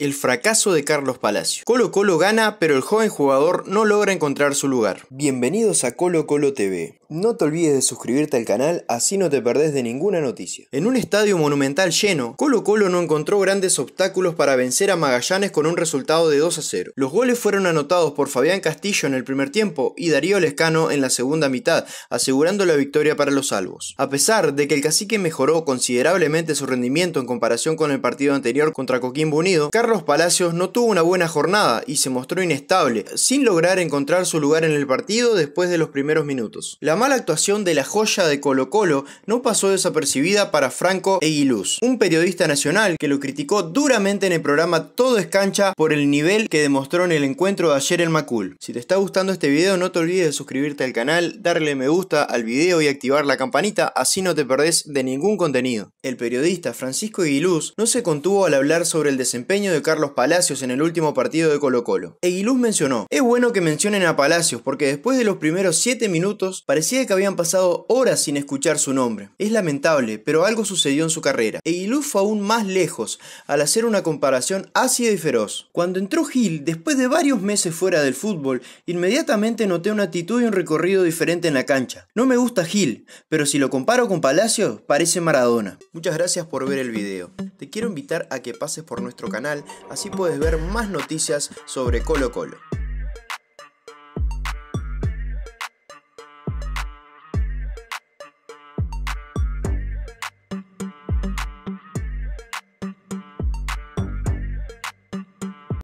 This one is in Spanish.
el fracaso de Carlos Palacio. Colo Colo gana, pero el joven jugador no logra encontrar su lugar. Bienvenidos a Colo Colo TV. No te olvides de suscribirte al canal, así no te perdés de ninguna noticia. En un estadio monumental lleno, Colo Colo no encontró grandes obstáculos para vencer a Magallanes con un resultado de 2 a 0. Los goles fueron anotados por Fabián Castillo en el primer tiempo y Darío Lescano en la segunda mitad, asegurando la victoria para los salvos. A pesar de que el cacique mejoró considerablemente su rendimiento en comparación con el partido anterior contra Coquimbo Unido, Carlos Palacios no tuvo una buena jornada y se mostró inestable, sin lograr encontrar su lugar en el partido después de los primeros minutos. La mala actuación de la joya de Colo Colo no pasó desapercibida para Franco Eguiluz, un periodista nacional que lo criticó duramente en el programa Todo es Cancha por el nivel que demostró en el encuentro de ayer en Macul. Si te está gustando este video no te olvides de suscribirte al canal, darle me gusta al video y activar la campanita, así no te perdés de ningún contenido. El periodista Francisco Eguiluz no se contuvo al hablar sobre el desempeño de Carlos Palacios en el último partido de Colo Colo. Eguiluz mencionó, es bueno que mencionen a Palacios porque después de los primeros 7 minutos parecía que habían pasado horas sin escuchar su nombre. Es lamentable, pero algo sucedió en su carrera. Eiluf fue aún más lejos al hacer una comparación ácida y feroz. Cuando entró Gil, después de varios meses fuera del fútbol, inmediatamente noté una actitud y un recorrido diferente en la cancha. No me gusta Gil, pero si lo comparo con Palacio, parece Maradona. Muchas gracias por ver el video. Te quiero invitar a que pases por nuestro canal, así puedes ver más noticias sobre Colo Colo.